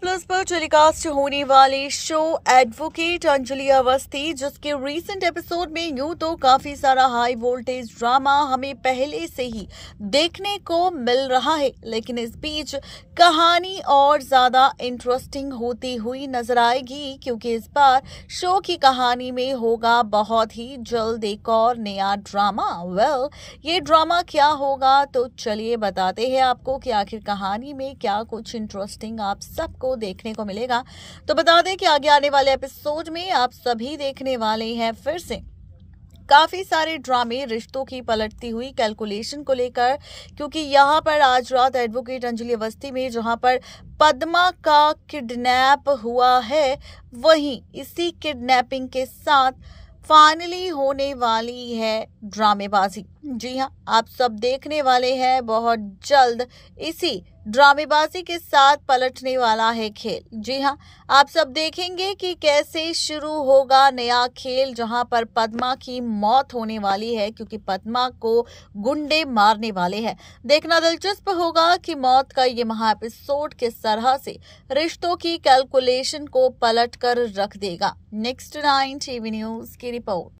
plus पर telecast होने वाले शो एडवोकेट अंजलि अवस्थी जिसके रीसेंट एपिसोड में यूं तो काफी सारा हाई वोल्टेज ड्रामा हमें पहले से ही देखने को मिल रहा है लेकिन इस बीच कहानी और ज्यादा इंटरेस्टिंग होती हुई नजर आएगी क्योंकि इस बार शो की कहानी में होगा बहुत ही जल्द एक और नया ड्रामा वेल ये ड्रामा क्या होगा तो चलिए बताते हैं आपको कि आखिर कहानी में क्या कुछ इंटरेस्टिंग आप सबको देखने को मिलेगा तो बता दें कि आगे आने वाले एपिसोड में आप सभी देखने वाले हैं फिर से काफी सारे ड्रामे रिश्तों की पलटती हुई कैलकुलेशन को लेकर क्योंकि यहाँ पर आज रात एडवोकेट अंजलि अवस्थी में जहाँ पर पद्मा का किडनैप हुआ है वहीं इसी किडनैपिंग के साथ फाइनली होने वाली है ड्रामेबाजी जी हाँ आप सब देखने वाले हैं बहुत जल्द इसी ड्रामेबाजी के साथ पलटने वाला है खेल जी हाँ आप सब देखेंगे कि कैसे शुरू होगा नया खेल जहां पर पद्मा की मौत होने वाली है क्योंकि पद्मा को गुंडे मारने वाले हैं देखना दिलचस्प होगा कि मौत का ये महा एपिसोड किस तरह से रिश्तों की कैलकुलेशन को पलट कर रख देगा नेक्स्ट नाइन टीवी न्यूज की रिपोर्ट